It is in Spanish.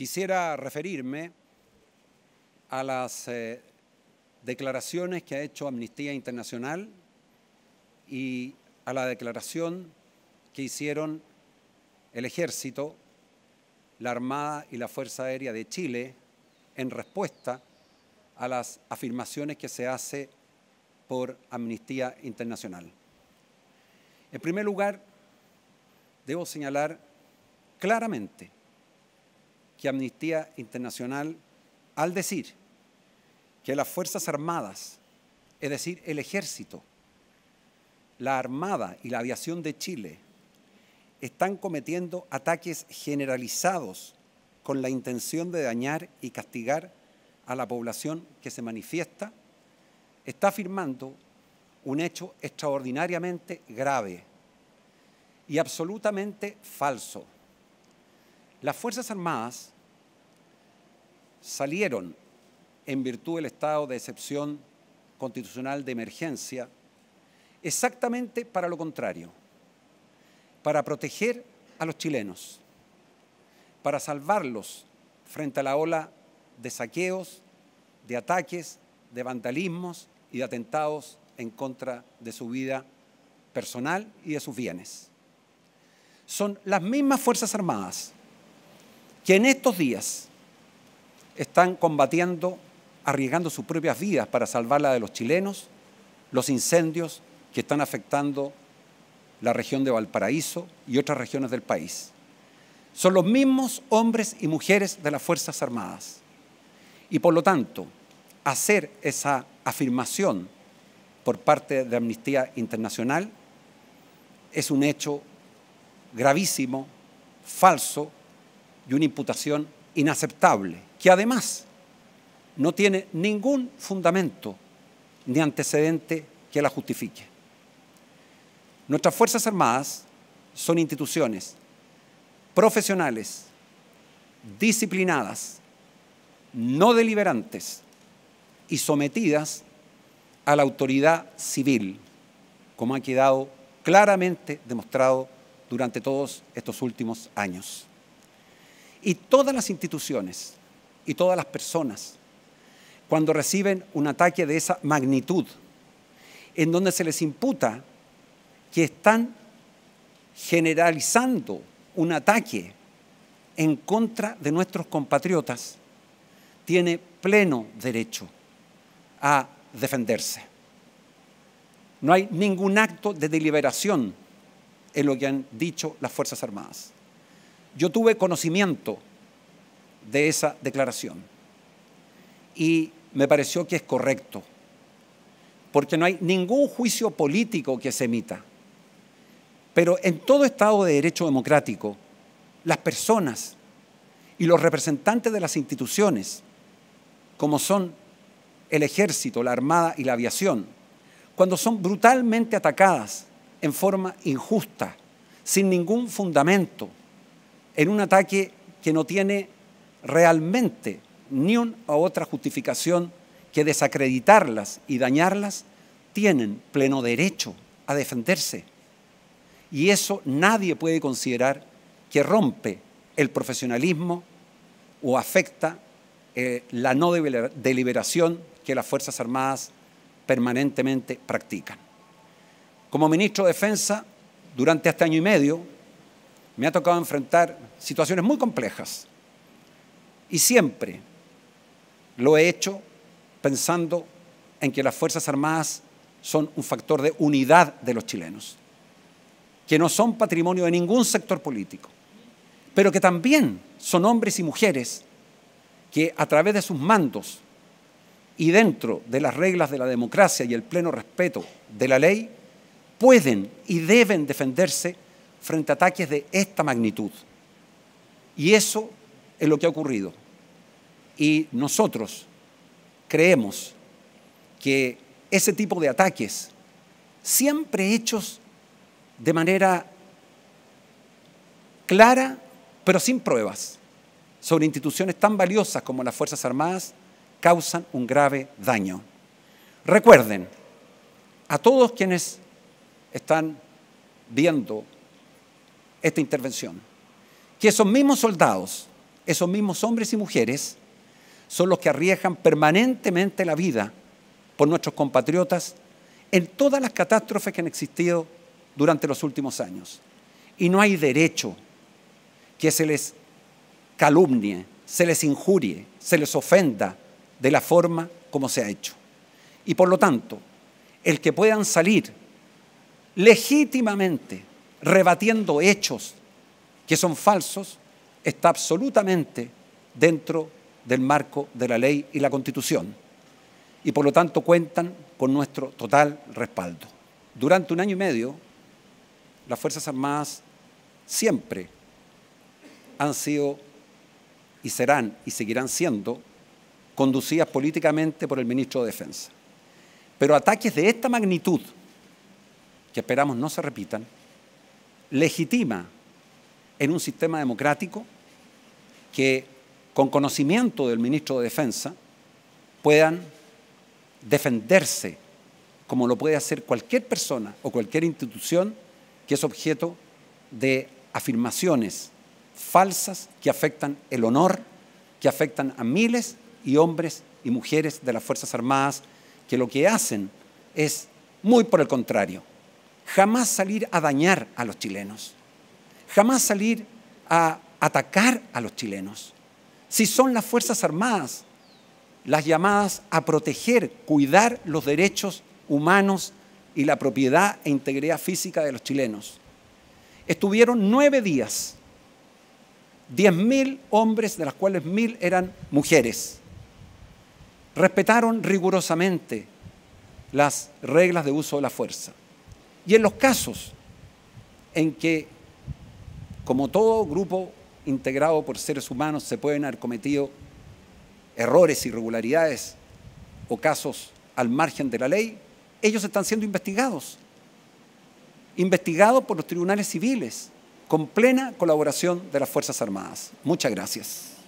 Quisiera referirme a las eh, declaraciones que ha hecho Amnistía Internacional y a la declaración que hicieron el Ejército, la Armada y la Fuerza Aérea de Chile en respuesta a las afirmaciones que se hace por Amnistía Internacional. En primer lugar, debo señalar claramente que Amnistía Internacional, al decir que las Fuerzas Armadas, es decir, el ejército, la Armada y la aviación de Chile, están cometiendo ataques generalizados con la intención de dañar y castigar a la población que se manifiesta, está afirmando un hecho extraordinariamente grave y absolutamente falso las Fuerzas Armadas salieron en virtud del estado de excepción constitucional de emergencia exactamente para lo contrario, para proteger a los chilenos, para salvarlos frente a la ola de saqueos, de ataques, de vandalismos y de atentados en contra de su vida personal y de sus bienes. Son las mismas Fuerzas Armadas que en estos días están combatiendo, arriesgando sus propias vidas para salvar la de los chilenos, los incendios que están afectando la región de Valparaíso y otras regiones del país. Son los mismos hombres y mujeres de las Fuerzas Armadas. Y por lo tanto, hacer esa afirmación por parte de Amnistía Internacional es un hecho gravísimo, falso y una imputación inaceptable, que además no tiene ningún fundamento ni antecedente que la justifique. Nuestras Fuerzas Armadas son instituciones profesionales, disciplinadas, no deliberantes y sometidas a la autoridad civil, como ha quedado claramente demostrado durante todos estos últimos años. Y todas las instituciones y todas las personas, cuando reciben un ataque de esa magnitud, en donde se les imputa que están generalizando un ataque en contra de nuestros compatriotas, tiene pleno derecho a defenderse. No hay ningún acto de deliberación en lo que han dicho las Fuerzas Armadas. Yo tuve conocimiento de esa declaración y me pareció que es correcto, porque no hay ningún juicio político que se emita. Pero en todo Estado de Derecho democrático, las personas y los representantes de las instituciones, como son el ejército, la armada y la aviación, cuando son brutalmente atacadas en forma injusta, sin ningún fundamento, en un ataque que no tiene realmente ni una otra justificación que desacreditarlas y dañarlas, tienen pleno derecho a defenderse. Y eso nadie puede considerar que rompe el profesionalismo o afecta eh, la no deliberación que las Fuerzas Armadas permanentemente practican. Como ministro de Defensa, durante este año y medio, me ha tocado enfrentar situaciones muy complejas. Y siempre lo he hecho pensando en que las Fuerzas Armadas son un factor de unidad de los chilenos, que no son patrimonio de ningún sector político, pero que también son hombres y mujeres que a través de sus mandos y dentro de las reglas de la democracia y el pleno respeto de la ley, pueden y deben defenderse frente a ataques de esta magnitud. Y eso es lo que ha ocurrido. Y nosotros creemos que ese tipo de ataques, siempre hechos de manera clara, pero sin pruebas, sobre instituciones tan valiosas como las Fuerzas Armadas, causan un grave daño. Recuerden, a todos quienes están viendo esta intervención. Que esos mismos soldados, esos mismos hombres y mujeres, son los que arriesgan permanentemente la vida por nuestros compatriotas en todas las catástrofes que han existido durante los últimos años. Y no hay derecho que se les calumnie, se les injurie, se les ofenda de la forma como se ha hecho. Y por lo tanto, el que puedan salir legítimamente rebatiendo hechos que son falsos, está absolutamente dentro del marco de la ley y la constitución. Y por lo tanto cuentan con nuestro total respaldo. Durante un año y medio, las Fuerzas Armadas siempre han sido y serán y seguirán siendo conducidas políticamente por el ministro de Defensa. Pero ataques de esta magnitud, que esperamos no se repitan, legitima en un sistema democrático que, con conocimiento del ministro de Defensa, puedan defenderse como lo puede hacer cualquier persona o cualquier institución que es objeto de afirmaciones falsas que afectan el honor, que afectan a miles y hombres y mujeres de las Fuerzas Armadas, que lo que hacen es muy por el contrario, jamás salir a dañar a los chilenos, jamás salir a atacar a los chilenos. Si son las Fuerzas Armadas las llamadas a proteger, cuidar los derechos humanos y la propiedad e integridad física de los chilenos. Estuvieron nueve días, diez mil hombres, de los cuales mil eran mujeres. Respetaron rigurosamente las reglas de uso de la fuerza. Y en los casos en que, como todo grupo integrado por seres humanos, se pueden haber cometido errores, irregularidades o casos al margen de la ley, ellos están siendo investigados. Investigados por los tribunales civiles, con plena colaboración de las Fuerzas Armadas. Muchas gracias.